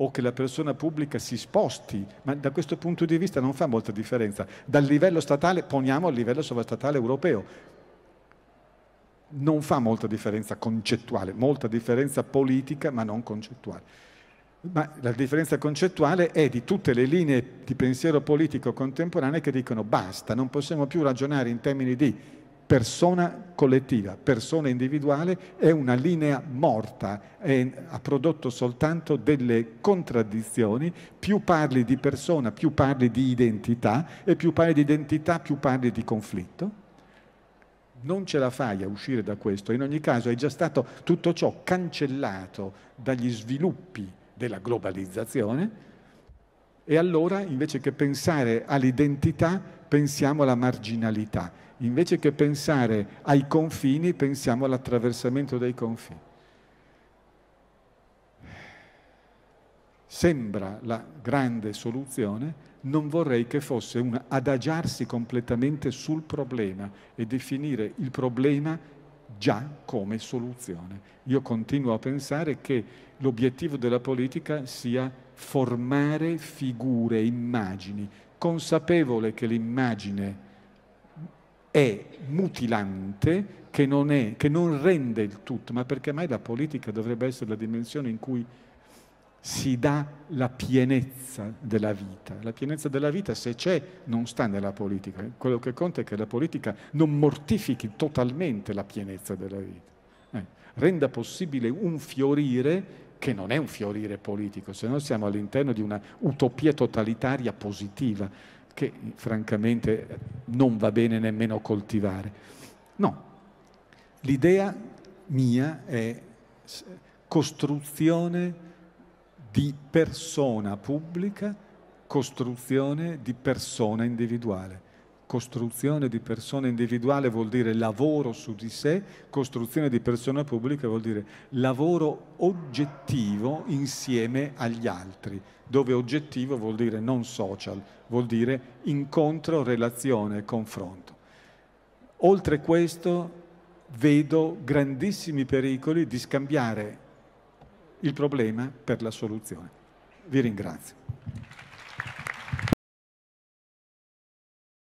o che la persona pubblica si sposti, ma da questo punto di vista non fa molta differenza. Dal livello statale, poniamo al livello sovrastatale europeo, non fa molta differenza concettuale, molta differenza politica, ma non concettuale. Ma la differenza concettuale è di tutte le linee di pensiero politico contemporanee che dicono basta, non possiamo più ragionare in termini di persona collettiva, persona individuale, è una linea morta, è, ha prodotto soltanto delle contraddizioni, più parli di persona, più parli di identità e più parli di identità, più parli di conflitto. Non ce la fai a uscire da questo, in ogni caso è già stato tutto ciò cancellato dagli sviluppi della globalizzazione e allora invece che pensare all'identità pensiamo alla marginalità, invece che pensare ai confini pensiamo all'attraversamento dei confini. Sembra la grande soluzione, non vorrei che fosse un adagiarsi completamente sul problema e definire il problema già come soluzione. Io continuo a pensare che l'obiettivo della politica sia formare figure, immagini, consapevole che l'immagine è mutilante, che non, è, che non rende il tutto, ma perché mai la politica dovrebbe essere la dimensione in cui si dà la pienezza della vita. La pienezza della vita, se c'è, non sta nella politica. Quello che conta è che la politica non mortifichi totalmente la pienezza della vita. Eh, renda possibile un fiorire che non è un fiorire politico, se no siamo all'interno di una utopia totalitaria positiva che francamente non va bene nemmeno coltivare. No, l'idea mia è costruzione di persona pubblica, costruzione di persona individuale costruzione di persona individuale vuol dire lavoro su di sé, costruzione di persona pubblica vuol dire lavoro oggettivo insieme agli altri, dove oggettivo vuol dire non social, vuol dire incontro, relazione, confronto. Oltre questo vedo grandissimi pericoli di scambiare il problema per la soluzione. Vi ringrazio.